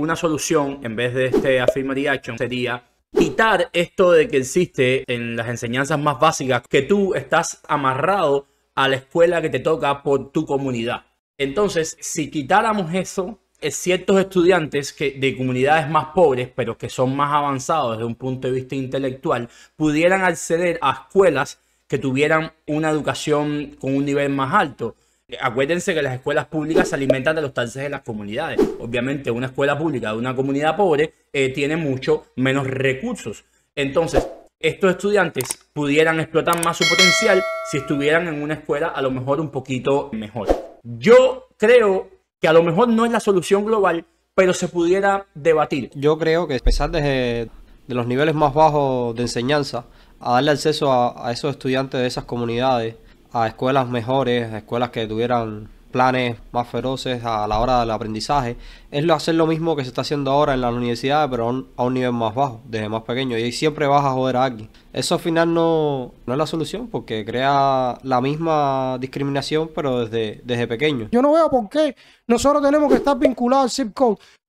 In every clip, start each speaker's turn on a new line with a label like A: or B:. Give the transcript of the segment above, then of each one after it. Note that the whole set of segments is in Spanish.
A: una solución en vez de este affirmative action sería quitar esto de que existe en las enseñanzas más básicas que tú estás amarrado a la escuela que te toca por tu comunidad. Entonces, si quitáramos eso, ciertos estudiantes que, de comunidades más pobres, pero que son más avanzados desde un punto de vista intelectual, pudieran acceder a escuelas que tuvieran una educación con un nivel más alto. Eh, acuérdense que las escuelas públicas se alimentan de los talces de las comunidades. Obviamente, una escuela pública de una comunidad pobre eh, tiene mucho menos recursos. Entonces, estos estudiantes pudieran explotar más su potencial si estuvieran en una escuela a lo mejor un poquito mejor.
B: Yo creo que a lo mejor no es la solución global, pero se pudiera debatir. Yo creo que a pesar de los niveles más bajos de enseñanza a darle acceso a esos estudiantes de esas comunidades a escuelas mejores, a escuelas que tuvieran planes más feroces a la hora del aprendizaje, es hacer lo mismo que se está haciendo ahora en las universidades, pero a un, nivel más bajo, desde más pequeño, y ahí siempre vas a joder a alguien. Eso al final no, no es la solución, porque crea la misma discriminación, pero desde, desde pequeño.
C: Yo no veo por qué nosotros tenemos que estar vinculados al zip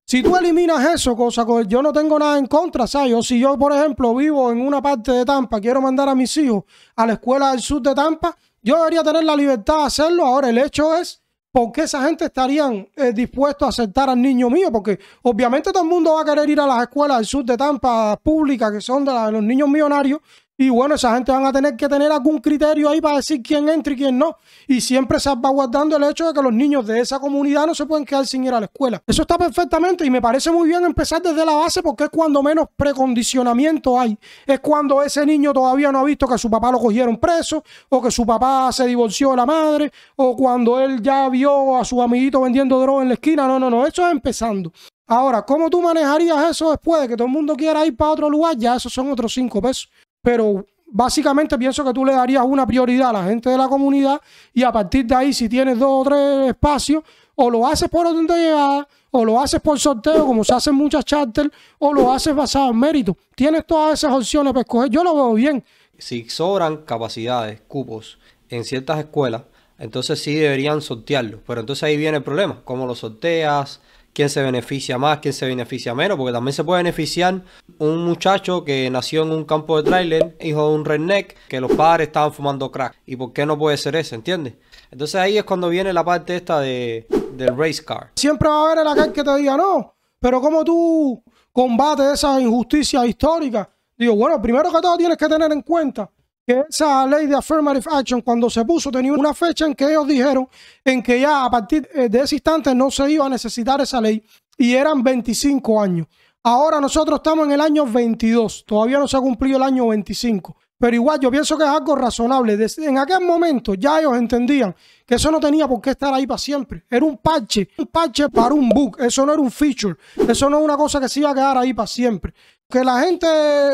C: Si tú eliminas eso, cosa yo no tengo nada en contra, ¿sabes? si yo, por ejemplo, vivo en una parte de Tampa, quiero mandar a mis hijos a la escuela del sur de Tampa, yo debería tener la libertad de hacerlo. Ahora, el hecho es, ¿por qué esa gente estaría eh, dispuesto a aceptar al niño mío? Porque obviamente todo el mundo va a querer ir a las escuelas del sur de Tampa públicas, que son de los niños millonarios, y bueno, esa gente van a tener que tener algún criterio ahí para decir quién entra y quién no. Y siempre se guardando el hecho de que los niños de esa comunidad no se pueden quedar sin ir a la escuela. Eso está perfectamente y me parece muy bien empezar desde la base porque es cuando menos precondicionamiento hay. Es cuando ese niño todavía no ha visto que su papá lo cogieron preso o que su papá se divorció de la madre o cuando él ya vio a su amiguito vendiendo droga en la esquina. No, no, no, eso es empezando. Ahora, ¿cómo tú manejarías eso después de que todo el mundo quiera ir para otro lugar? Ya esos son otros cinco pesos pero básicamente pienso que tú le darías una prioridad a la gente de la comunidad y a partir de ahí si tienes dos o tres espacios, o lo haces por orden de llegada, o lo haces por sorteo, como se hacen muchas charters, o lo haces basado en mérito. Tienes todas esas opciones para escoger, yo lo veo bien. Si sobran
B: capacidades, cupos en ciertas escuelas, entonces sí deberían sortearlos, pero entonces ahí viene el problema, cómo lo sorteas, quién se beneficia más, quién se beneficia menos, porque también se puede beneficiar un muchacho que nació en un campo de tráiler, hijo de un redneck, que los padres estaban fumando crack. ¿Y por qué no puede ser eso? entiendes? Entonces ahí es cuando viene la parte esta de, del race car.
C: Siempre va a haber el aquel que te diga no, pero ¿cómo tú combates esa injusticias históricas. Digo, bueno, primero que todo tienes que tener en cuenta que esa ley de affirmative action cuando se puso tenía una fecha en que ellos dijeron en que ya a partir eh, de ese instante no se iba a necesitar esa ley y eran 25 años. Ahora nosotros estamos en el año 22, todavía no se ha cumplido el año 25, pero igual yo pienso que es algo razonable. en aquel momento ya ellos entendían que eso no tenía por qué estar ahí para siempre. Era un parche, un parche para un bug, eso no era un feature, eso no es una cosa que se iba a quedar ahí para siempre que la gente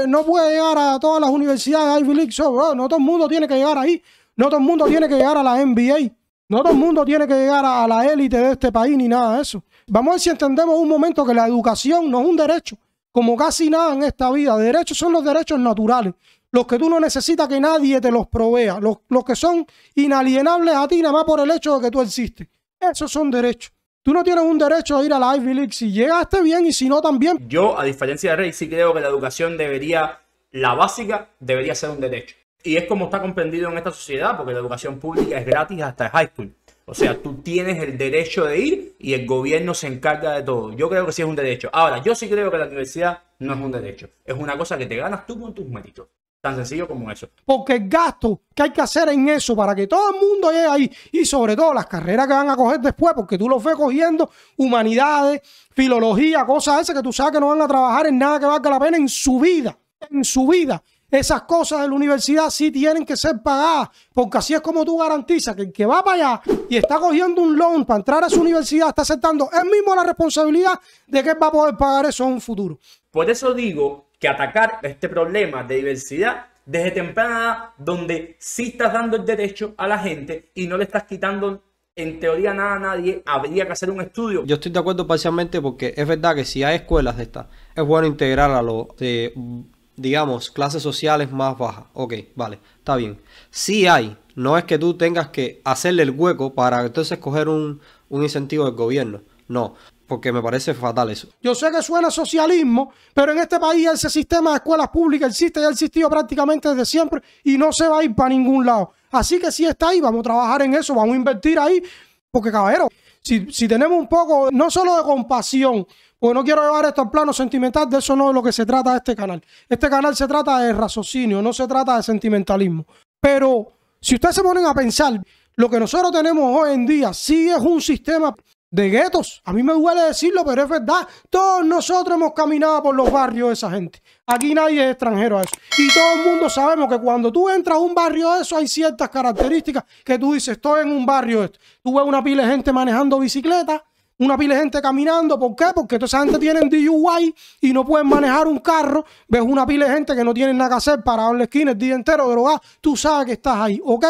C: no puede llegar a todas las universidades Ivy League. no todo el mundo tiene que llegar ahí. No todo el mundo tiene que llegar a la NBA. No todo el mundo tiene que llegar a, la élite de este país ni nada de eso. Vamos a ver si entendemos un momento que la educación no es un derecho, como casi nada en esta vida. Derechos son los derechos naturales, los que tú no necesitas que nadie te los provea, los, los que son inalienables a ti nada más por el hecho de que tú existes. Esos son derechos. Tú no tienes un derecho a ir a la Ivy League. Si llegaste bien y si no, también.
A: Yo, a diferencia de Rey, sí creo que la educación debería, la básica, debería ser un derecho. Y es como está comprendido en esta sociedad, porque la educación pública es gratis hasta el high school. O sea, tú tienes el derecho de ir y el gobierno se encarga de todo. Yo creo que sí es un derecho. Ahora, yo sí creo que la universidad no es un derecho. Es una cosa que te ganas tú con tus méritos. Tan sencillo como eso.
C: Porque el gasto que hay que hacer en eso para que todo el mundo llegue ahí y sobre todo las carreras que van a coger después, porque tú lo ves cogiendo humanidades, filología, cosas esas que tú sabes que no van a trabajar en nada que valga la pena en su vida, en su vida. Esas cosas de la universidad sí tienen que ser pagadas, porque así es como tú garantizas que el que va para allá y está cogiendo un loan para entrar a su universidad está aceptando él mismo la responsabilidad de que va a poder pagar eso en un futuro.
A: Por eso digo que atacar este problema de diversidad desde temprana edad, donde si estás dando el derecho a la gente y no le estás quitando en teoría nada a
B: nadie, habría que hacer un estudio. Yo estoy de acuerdo parcialmente porque es verdad que si hay escuelas de estas, es bueno integrar a los, eh, digamos, clases sociales más bajas. Ok, vale, está bien. Si hay, no es que tú tengas que hacerle el hueco para entonces coger un, un incentivo del gobierno. No, porque me parece fatal eso.
C: Yo sé que suena socialismo, pero en este país ese sistema de escuelas públicas existe y ha existido prácticamente desde siempre y no se va a ir para ningún lado. Así que si está ahí, vamos a trabajar en eso, vamos a invertir ahí, porque caballero, si, tenemos un poco, no solo de compasión, porque no quiero llevar esto al plano sentimental, de eso no es lo que se trata este canal. Este canal se trata de raciocinio, no se trata de sentimentalismo. Pero si ustedes se ponen a pensar, lo que nosotros tenemos hoy en día sí es un sistema de guetos. A mí me duele decirlo, pero es verdad. Todos nosotros hemos caminado por los barrios de esa gente. Aquí nadie es extranjero a eso. Y todo el mundo sabemos que cuando tú entras a un barrio de eso hay ciertas características que tú dices, estoy en un barrio de esto. Tú ves una pila de gente manejando bicicleta, una pila de gente caminando. ¿Por qué? Porque toda esa gente tiene DUI y no pueden manejar un carro. Ves una pila de gente que no tienen nada que hacer para darle skin esquina el día entero, drogar. Tú sabes que estás ahí, ¿ok?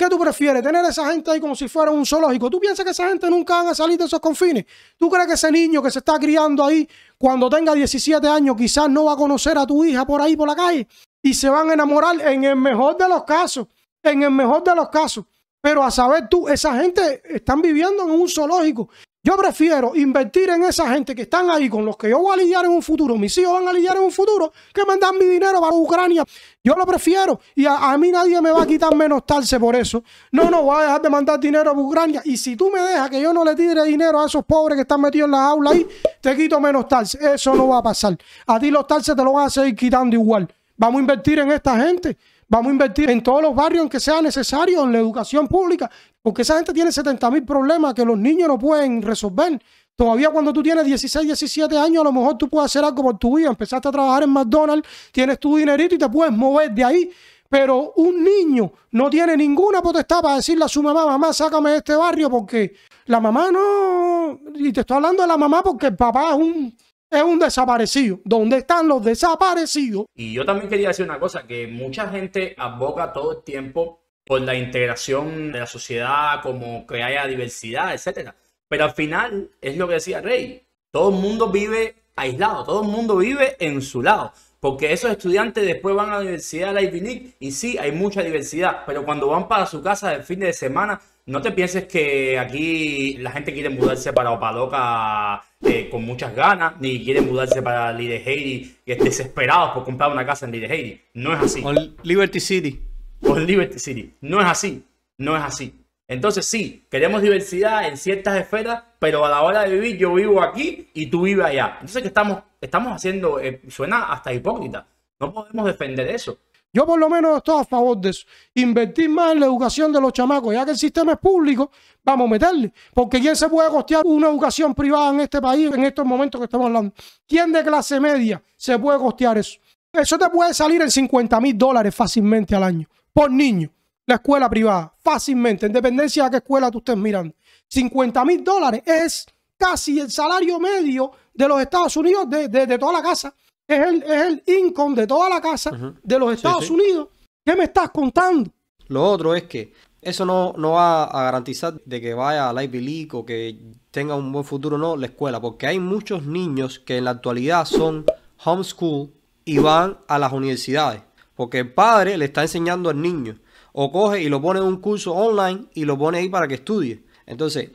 C: ¿Qué tú prefieres? Tener a esa gente ahí como si fuera un zoológico. ¿Tú piensas que esa gente nunca van a salir de esos confines? ¿Tú crees que ese niño que se está criando ahí, cuando tenga 17 años, quizás no va a conocer a tu hija por ahí, por la calle? Y se van a enamorar en el mejor de los casos. En el mejor de los casos. Pero a saber tú, esa gente están viviendo en un zoológico yo prefiero invertir en esa gente que están ahí con los que yo voy a lidiar en un futuro, mis hijos van a lidiar en un futuro, que mandan mi dinero para Ucrania. Yo lo prefiero y a, mí nadie me va a quitar menos talce por eso. No, no, voy a dejar de mandar dinero a Ucrania. Y si tú me dejas que yo no le tire dinero a esos pobres que están metidos en la aula ahí, te quito menos talce. Eso no va a pasar. A ti los talces te lo van a seguir quitando igual. Vamos a invertir en esta gente. Vamos a invertir en todos los barrios en que sea necesario, en la educación pública, porque esa gente tiene 70.000 mil problemas que los niños no pueden resolver. Todavía cuando tú tienes 16, 17 años, a lo mejor tú puedes hacer algo por tu vida. Empezaste a trabajar en McDonald's, tienes tu dinerito y te puedes mover de ahí. Pero un niño no tiene ninguna potestad para decirle a su mamá, mamá, sácame de este barrio porque la mamá no... Y te estoy hablando de la mamá porque el papá es un es un desaparecido. ¿Dónde están los desaparecidos?
A: Y yo también quería decir una cosa, que mucha gente aboga todo el tiempo con la integración de la sociedad, como que haya diversidad, etc. Pero al final, es lo que decía Rey, todo el mundo vive aislado, todo el mundo vive en su lado. Porque esos estudiantes después van a la universidad de la Ivy y sí, hay mucha diversidad, pero cuando van para su casa el fin de semana, no te pienses que aquí la gente quiere mudarse para Opaloca eh, con muchas ganas, ni quiere mudarse para Little Haiti y es desesperado por comprar una casa en No es así.
B: Liberty City
A: o Liberty City. No es así, no es así. Entonces sí, queremos diversidad en ciertas esferas, pero a la hora de vivir yo vivo aquí y tú vives allá. Entonces, ¿qué estamos, estamos haciendo? Eh, suena hasta hipócrita. No podemos defender eso.
C: Yo por lo menos estoy a favor de eso. Invertir más en la educación de los chamacos, ya que el sistema es público, vamos a meterle. Porque ¿quién se puede costear una educación privada en este país en estos momentos que estamos hablando? ¿Quién de clase media se puede costear eso? Eso te puede salir en 50 mil dólares fácilmente al año por niño la escuela privada, fácilmente, en dependencia de qué escuela tú estés mirando. 50 mil dólares es casi el salario medio de los Estados Unidos, de, toda la casa. Es el, es el, income de toda la casa de los Estados Unidos. ¿Qué me estás contando?
B: Lo otro es que eso no, no va a garantizar de que vaya a Ivy League o que tenga un buen futuro no la escuela, porque hay muchos niños que en la actualidad son homeschool y van a las universidades porque el padre le está enseñando al niño. O coge y lo pone en un curso online y lo pone ahí para que estudie. Entonces,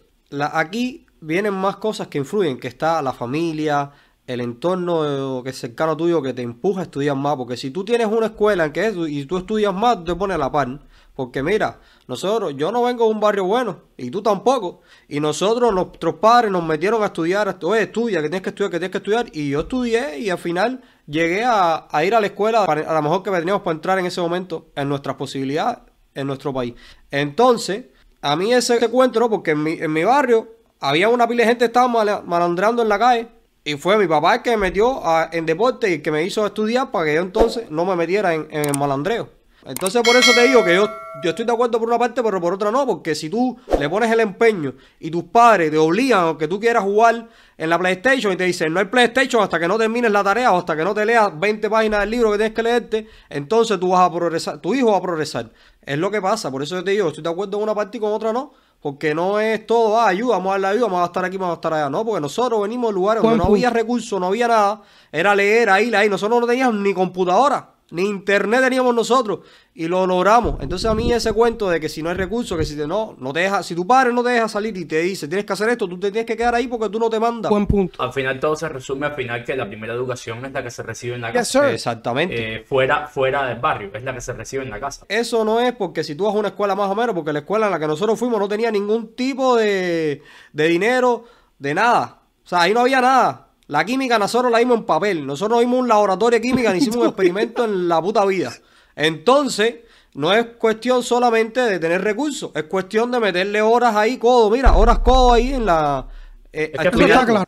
B: aquí vienen más cosas que influyen, que está la familia, el entorno eh, que es cercano tuyo que te empuja a estudiar más. Porque si tú tienes una escuela en que es, y tú estudias más, te pone la pan. Porque mira, nosotros, yo no vengo de un barrio bueno, y tú tampoco. Y nosotros, nuestros padres nos metieron a estudiar, oye, estudia, que tienes que estudiar, que tienes que estudiar. Y yo estudié y al final llegué a, ir a la escuela a lo mejor que teníamos para entrar en ese momento en nuestras posibilidades en nuestro país. Entonces, a mí ese encuentro, porque en mi, en mi barrio había una pila de gente que estaba malandreando malandrando en la calle y fue mi papá el que me metió en deporte y que me hizo estudiar para que yo entonces no me metiera en, en el malandreo. Entonces por eso te digo que yo, estoy de acuerdo por una parte, pero por otra no, porque si tú le pones el empeño y tus padres te obligan, que tú quieras jugar en la PlayStation y te dicen, no hay PlayStation hasta que no termines la tarea o hasta que no te leas 20 páginas del libro que tienes que leerte, entonces tú vas a progresar, tu hijo va a progresar. Es lo que pasa, por eso te digo, estoy de acuerdo con una parte y con otra no. Porque no es todo, ayúdame ah, ayuda, vamos a la ayuda, vamos a estar aquí, vamos a estar allá. No, porque nosotros venimos de lugares donde no había recursos, no había nada. Era leer, ahí, ahí. Nosotros no teníamos ni computadora. Ni internet teníamos nosotros y lo logramos. Entonces a mí ese cuento de que si no hay recursos, que si no, no deja, si tu padre no te deja salir y te dice tienes que hacer esto, tú te tienes que quedar ahí porque tú no te mandas. Buen punto.
A: Al final todo se resume al final que la primera educación es la que se recibe en la casa. Eh, Exactamente. Eh, fuera, fuera del barrio, es la que se recibe en la casa.
B: Eso no es porque si tú vas a una escuela más o menos, porque la escuela en la que nosotros fuimos no tenía ningún tipo de, de dinero, de nada. O sea, ahí no había nada. La química nosotros la vimos en papel. Nosotros vimos un laboratorio de química, ni hicimos un experimento en la puta vida. Entonces, no es cuestión solamente de tener recursos, es cuestión de meterle horas ahí, codo, mira, horas codo ahí en la... Eh,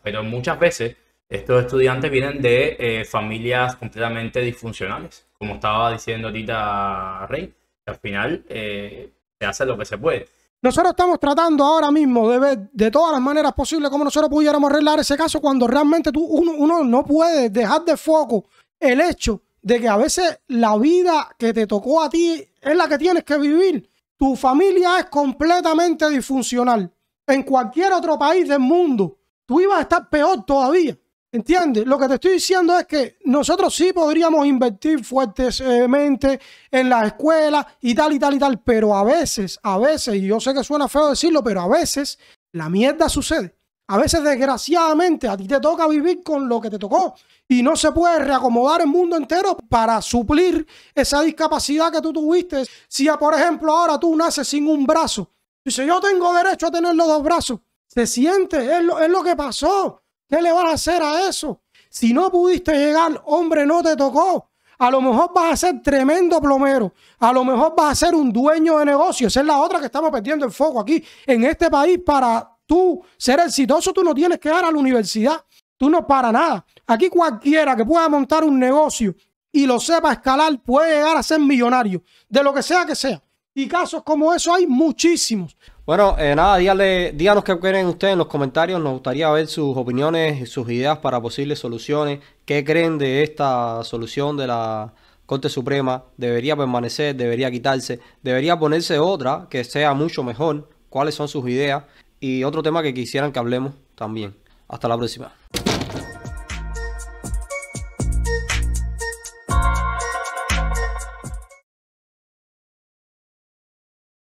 A: pero muchas veces estos estudiantes vienen de eh, familias completamente disfuncionales, como estaba diciendo ahorita Rey, que al final eh, se hace lo que se puede.
C: Nosotros estamos tratando ahora mismo de ver de todas las maneras posibles cómo nosotros pudiéramos arreglar ese caso cuando realmente tú, uno no puede dejar de foco el hecho de que a veces la vida que te tocó a ti es la que tienes que vivir. Tu familia es completamente disfuncional. En cualquier otro país del mundo, tú ibas a estar peor todavía. ¿Entiendes? Lo que te estoy diciendo es que nosotros sí podríamos invertir fuertemente en la escuela y tal y tal y tal, pero a veces, a veces, y yo sé que suena feo decirlo, pero a veces la mierda sucede. A veces, desgraciadamente, a ti te toca vivir con lo que te tocó y no se puede reacomodar el mundo entero para suplir esa discapacidad que tú tuviste. Si, por ejemplo, ahora tú naces sin un brazo, dice yo tengo derecho a tener los dos brazos, se siente, es lo, es lo que pasó. ¿Qué le vas a hacer a eso? Si no pudiste llegar, hombre, no te tocó. A lo mejor vas a ser tremendo plomero. A lo mejor vas a ser un dueño de negocio. Esa es la otra que estamos perdiendo el foco aquí en este país. Para tú ser exitoso, tú no tienes que ir a la universidad. Tú no para nada. Aquí cualquiera que pueda montar un negocio y lo sepa escalar puede llegar a ser millonario, de lo que sea que sea. Y casos como eso hay muchísimos.
B: Bueno, eh, nada, díganos qué creen ustedes en los comentarios. Nos gustaría ver sus opiniones, sus ideas para posibles soluciones. ¿Qué creen de esta solución de la Corte Suprema? ¿Debería permanecer? ¿Debería quitarse? ¿Debería ponerse otra que sea mucho mejor? ¿Cuáles son sus ideas? Y otro tema que quisieran que hablemos también. Hasta la próxima.